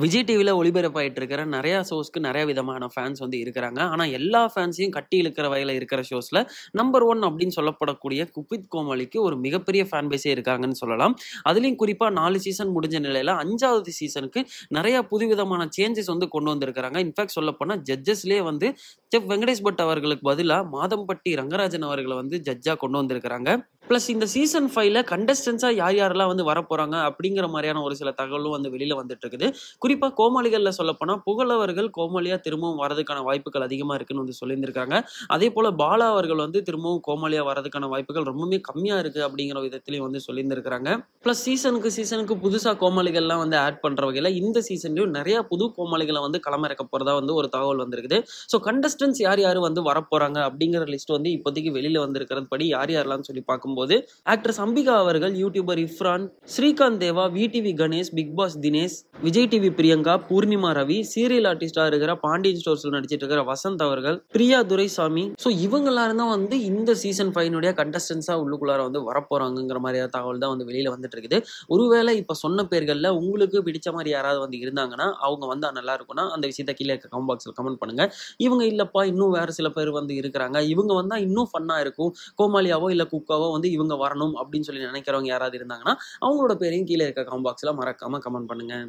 விஜய் டிவியில் ஒளிபரப்பாயிட்டு இருக்கிற நிறையா ஷோஸ்க்கு நிறைய விதமான ஃபேன்ஸ் வந்து இருக்கிறாங்க ஆனால் எல்லா ஃபேன்ஸையும் கட்டி இழுக்கிற வகையில் இருக்கிற ஷோஸில் நம்பர் ஒன் அப்படின்னு சொல்லப்படக்கூடிய குப்பித் கோமாளிக்கு ஒரு மிகப்பெரிய ஃபேன் பேஸே இருக்காங்கன்னு சொல்லலாம் அதுலேயும் குறிப்பாக நாலு சீசன் முடிஞ்ச நிலையில் அஞ்சாவது சீசனுக்கு நிறையா புதுவிதமான சேஞ்சஸ் வந்து கொண்டு வந்திருக்கிறாங்க இன்ஃபேக்ட் சொல்லப்போனால் ஜட்ஜஸ்லேயே வந்து செஃப் வெங்கடேஷ் பட் அவர்களுக்கு பதிலாக மாதம்பட்டி ரங்கராஜன் அவர்களை வந்து ஜட்ஜாக கொண்டு வந்திருக்கிறாங்க ப்ளஸ் இந்த சீசன் ஃபைவ்ல கண்டஸ்டன்ஸாக யார் யாரெல்லாம் வந்து வரப்போகிறாங்க அப்படிங்கிற மாதிரியான ஒரு சில தகவலும் வந்து வெளியில் வந்துட்டு இருக்குது குறிப்பாக கோமாளிகளில் சொல்லப்போனால் புகழவர்கள் கோமாளியாக திரும்பவும் வரதுக்கான வாய்ப்புகள் அதிகமாக இருக்குன்னு வந்து சொல்லியிருந்திருக்காங்க அதே போல் பாலா அவர்கள் வந்து திரும்பவும் கோமாளியாக வரதுக்கான வாய்ப்புகள் ரொம்பவுமே கம்மியாக இருக்குது அப்படிங்கிற விதத்துலையும் வந்து சொல்லியிருந்திருக்காங்க ப்ளஸ் சீசனுக்கு சீசனுக்கு புதுசாக கோமாளிகள்லாம் வந்து ஆட் பண்ணுற வகையில் இந்த சீசன்லையும் நிறையா புது கோமாளிகளை வந்து களமிறக்க போகிறதா வந்து ஒரு தகவல் வந்திருக்குது ஸோ கண்டஸ்டன்ஸ் யார் யார் வந்து வரப்போகிறாங்க அப்படிங்கிற லிஸ்ட் வந்து இப்போதைக்கு வெளியில் வந்திருக்கிறது படி யார் யாரெல்லாம் சொல்லி பார்க்கும்போது போது ஆக்ட்ரஸ் அம்பிகா அவர்கள் யூடியூபர் இஃப்ரான் Srikanth Deva V TV Ganesh Bigg Boss Dinesh Vijay TV Priyanka Poornima Ravi serial ஆர்டிஸ்டா இருக்கிற பாண்டியன் ஸ்டோர்ஸ்ல நடிச்சிட்டு இருக்கிற வசந்த் அவர்கள் பிரியா துரைசாமி ஸோ இவங்களாம் தான் வந்து இந்த சீசன் ஃபைனுடைய கண்டஸ்டன்ஸா உள்ளுக்குள்ளார வந்து வரப்போறாங்கிற மாதிரியான தகவல் தான் வந்து வெளியில வந்துட்டு இருக்குது ஒருவேளை இப்ப சொன்ன பேர்கள்ல உங்களுக்கு பிடிச்ச மாதிரி யாராவது வந்து இருந்தாங்கன்னா அவங்க வந்து நல்லா இருக்கும்னா அந்த விஷயத்த கீழே இருக்க கமெண்ட் பாக்ஸ்ல கமெண்ட் பண்ணுங்க இவங்க இல்லப்பா இன்னும் வேற சில பேர் வந்து இருக்கிறாங்க இவங்க வந்தா இன்னும் ஃபன்னா இருக்கும் கோமாளியாவோ இல்ல குக்காவோ வந்து இவங்க வரணும் அப்படின்னு சொல்லி நினைக்கிறவங்க யாராவது இருந்தாங்கன்னா அவங்களோட பேரையும் கீழே இருக்க காம்பாக்ஸில் மறக்காமல் கமெண்ட் பண்ணுங்கள்